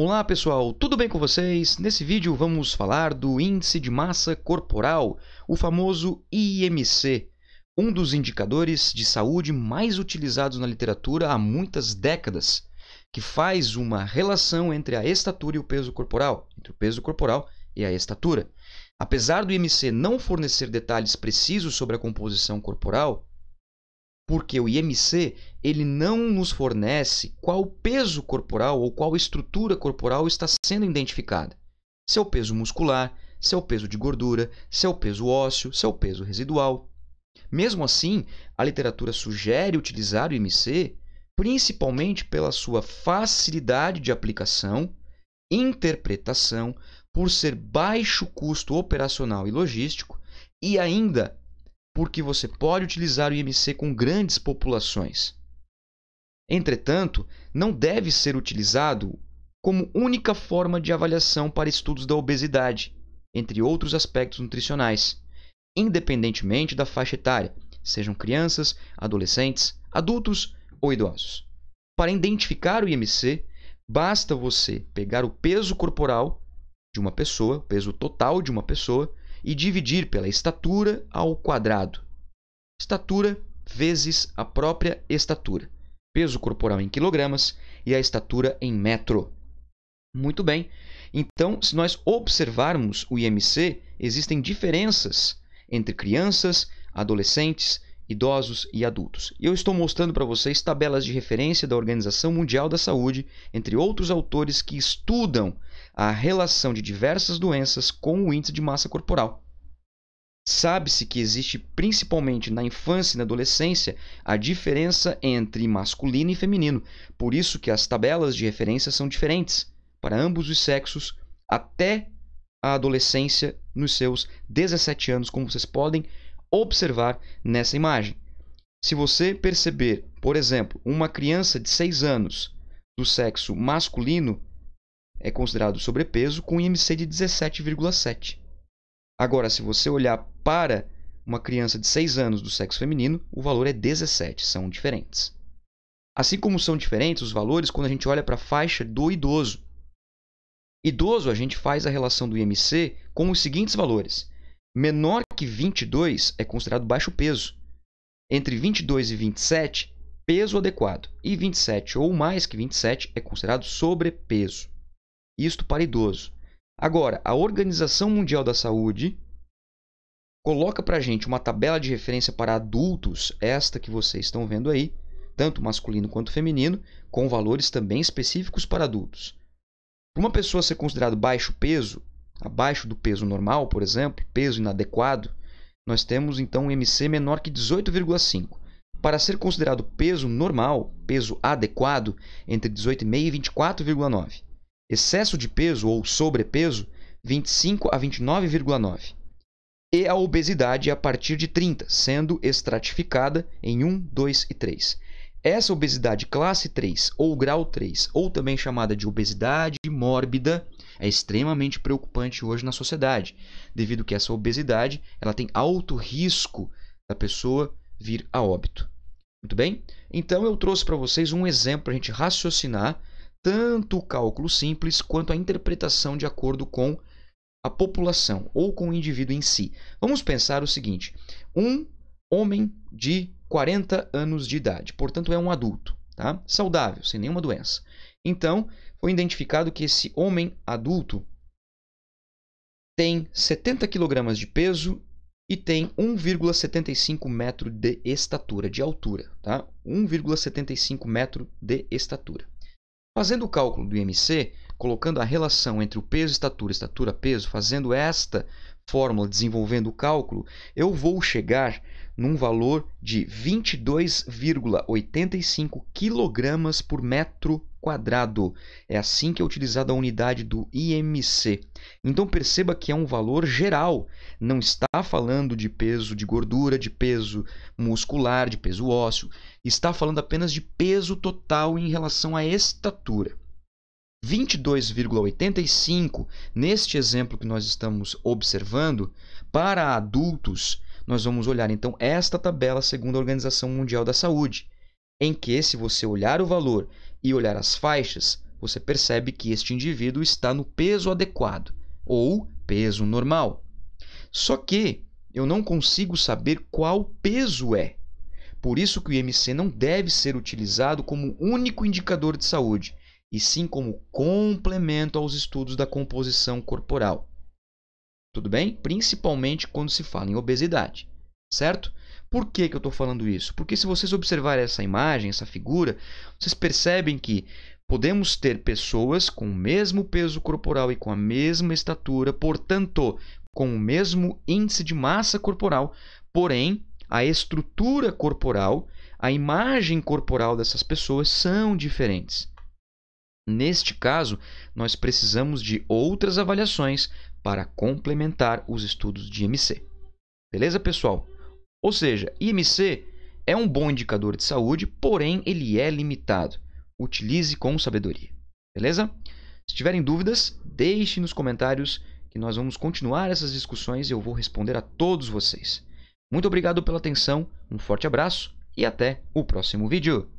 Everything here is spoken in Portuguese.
Olá pessoal, tudo bem com vocês? Nesse vídeo vamos falar do Índice de Massa Corporal, o famoso IMC, um dos indicadores de saúde mais utilizados na literatura há muitas décadas, que faz uma relação entre a estatura e o peso corporal, entre o peso corporal e a estatura. Apesar do IMC não fornecer detalhes precisos sobre a composição corporal, porque o IMC ele não nos fornece qual peso corporal ou qual estrutura corporal está sendo identificada. Se é o peso muscular, se é o peso de gordura, se é o peso ósseo, se é o peso residual. Mesmo assim, a literatura sugere utilizar o IMC principalmente pela sua facilidade de aplicação, interpretação, por ser baixo custo operacional e logístico e ainda porque você pode utilizar o IMC com grandes populações. Entretanto, não deve ser utilizado como única forma de avaliação para estudos da obesidade, entre outros aspectos nutricionais, independentemente da faixa etária, sejam crianças, adolescentes, adultos ou idosos. Para identificar o IMC, basta você pegar o peso corporal de uma pessoa, o peso total de uma pessoa, e dividir pela estatura ao quadrado. Estatura vezes a própria estatura. Peso corporal em quilogramas e a estatura em metro. Muito bem. Então, se nós observarmos o IMC, existem diferenças entre crianças, adolescentes, idosos e adultos. E eu estou mostrando para vocês tabelas de referência da Organização Mundial da Saúde, entre outros autores que estudam a relação de diversas doenças com o índice de massa corporal. Sabe-se que existe principalmente na infância e na adolescência a diferença entre masculino e feminino, por isso que as tabelas de referência são diferentes para ambos os sexos até a adolescência nos seus 17 anos, como vocês podem observar nessa imagem. Se você perceber, por exemplo, uma criança de 6 anos do sexo masculino, é considerado sobrepeso com IMC de 17,7. Agora, se você olhar para uma criança de 6 anos do sexo feminino, o valor é 17, são diferentes. Assim como são diferentes os valores quando a gente olha para a faixa do idoso. Idoso, a gente faz a relação do IMC com os seguintes valores: Menor que 22 é considerado baixo peso. Entre 22 e 27, peso adequado. E 27 ou mais que 27 é considerado sobrepeso. Isto para idoso. Agora, a Organização Mundial da Saúde coloca para gente uma tabela de referência para adultos, esta que vocês estão vendo aí, tanto masculino quanto feminino, com valores também específicos para adultos. Para uma pessoa ser considerado baixo peso, abaixo do peso normal, por exemplo, peso inadequado, nós temos então um MC menor que 18,5. Para ser considerado peso normal, peso adequado, entre 18,5 e 24,9. Excesso de peso ou sobrepeso, 25 a 29,9. E a obesidade a partir de 30, sendo estratificada em 1, 2 e 3. Essa obesidade classe 3 ou grau 3, ou também chamada de obesidade mórbida, é extremamente preocupante hoje na sociedade, devido que essa obesidade ela tem alto risco da pessoa vir a óbito. Muito bem? Então eu trouxe para vocês um exemplo para a gente raciocinar tanto o cálculo simples quanto a interpretação de acordo com a população ou com o indivíduo em si. Vamos pensar o seguinte: um homem de 40 anos de idade, portanto é um adulto, tá? saudável, sem nenhuma doença. Então, foi identificado que esse homem adulto tem 70 kg de peso e tem 1,75 metro de estatura, de altura, tá? 1,75 metro de estatura. Fazendo o cálculo do IMC, colocando a relação entre o peso, estatura, estatura, peso, fazendo esta fórmula desenvolvendo o cálculo, eu vou chegar num valor de 22,85 kg por metro quadrado. É assim que é utilizada a unidade do IMC. Então perceba que é um valor geral, não está falando de peso de gordura, de peso muscular, de peso ósseo, está falando apenas de peso total em relação à estatura. 22,85 neste exemplo que nós estamos observando, para adultos, nós vamos olhar então esta tabela segundo a Organização Mundial da Saúde, em que se você olhar o valor e olhar as faixas, você percebe que este indivíduo está no peso adequado ou peso normal. Só que eu não consigo saber qual peso é. Por isso que o IMC não deve ser utilizado como único indicador de saúde, e sim como complemento aos estudos da composição corporal. Tudo bem? Principalmente quando se fala em obesidade, certo? Por que, que eu estou falando isso? Porque se vocês observarem essa imagem, essa figura, vocês percebem que podemos ter pessoas com o mesmo peso corporal e com a mesma estatura, portanto, com o mesmo índice de massa corporal, porém, a estrutura corporal, a imagem corporal dessas pessoas são diferentes. Neste caso, nós precisamos de outras avaliações para complementar os estudos de IMC. Beleza, pessoal? Ou seja, IMC é um bom indicador de saúde, porém ele é limitado. Utilize com sabedoria. Beleza? Se tiverem dúvidas, deixe nos comentários que nós vamos continuar essas discussões e eu vou responder a todos vocês. Muito obrigado pela atenção, um forte abraço e até o próximo vídeo.